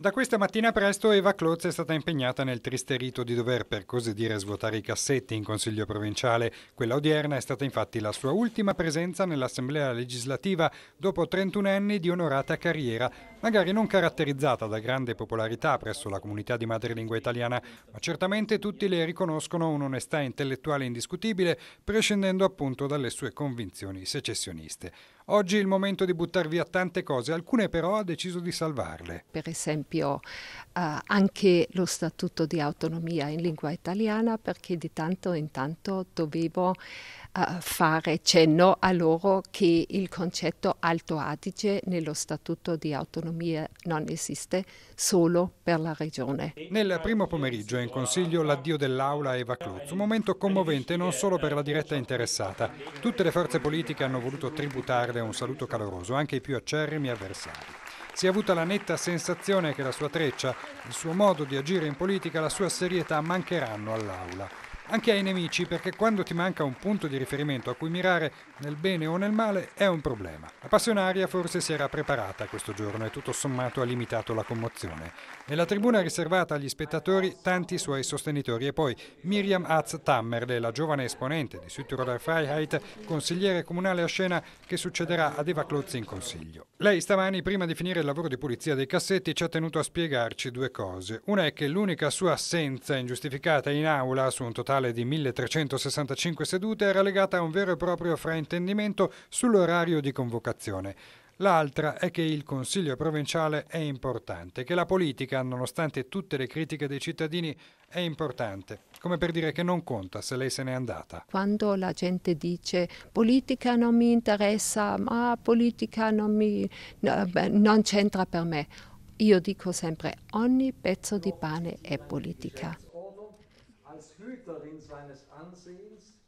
Da questa mattina presto Eva Cloz è stata impegnata nel triste rito di dover, per così dire, svuotare i cassetti in Consiglio provinciale. Quella odierna è stata infatti la sua ultima presenza nell'Assemblea legislativa dopo 31 anni di onorata carriera, magari non caratterizzata da grande popolarità presso la comunità di madrelingua italiana, ma certamente tutti le riconoscono un'onestà intellettuale indiscutibile, prescindendo appunto dalle sue convinzioni secessioniste. Oggi è il momento di buttar via tante cose, alcune però ha deciso di salvarle. Per esempio eh, anche lo statuto di autonomia in lingua italiana perché di tanto in tanto dovevo eh, fare cenno a loro che il concetto Alto Adige nello statuto di autonomia non esiste solo per la regione. Nel primo pomeriggio è in consiglio l'addio dell'aula a Eva Cluz, un momento commovente non solo per la diretta interessata. Tutte le forze politiche hanno voluto tributarle e un saluto caloroso anche ai più acerrimi avversari. Si è avuta la netta sensazione che la sua treccia, il suo modo di agire in politica, la sua serietà mancheranno all'Aula anche ai nemici perché quando ti manca un punto di riferimento a cui mirare nel bene o nel male è un problema. La passionaria forse si era preparata questo giorno e tutto sommato ha limitato la commozione. Nella tribuna riservata agli spettatori tanti suoi sostenitori e poi Miriam Hatz Tammerle, la giovane esponente di Südtiroler Freiheit, consigliere comunale a scena che succederà ad Eva Clozzi in consiglio. Lei stamani, prima di finire il lavoro di pulizia dei cassetti, ci ha tenuto a spiegarci due cose. Una è che l'unica sua assenza ingiustificata in aula su un totale totale di 1365 sedute era legata a un vero e proprio fraintendimento sull'orario di convocazione. L'altra è che il Consiglio provinciale è importante, che la politica, nonostante tutte le critiche dei cittadini, è importante, come per dire che non conta se lei se n'è andata. Quando la gente dice politica non mi interessa, ma politica non, mi, no, non c'entra per me, io dico sempre ogni pezzo di pane è politica. als Hüterin seines Ansehens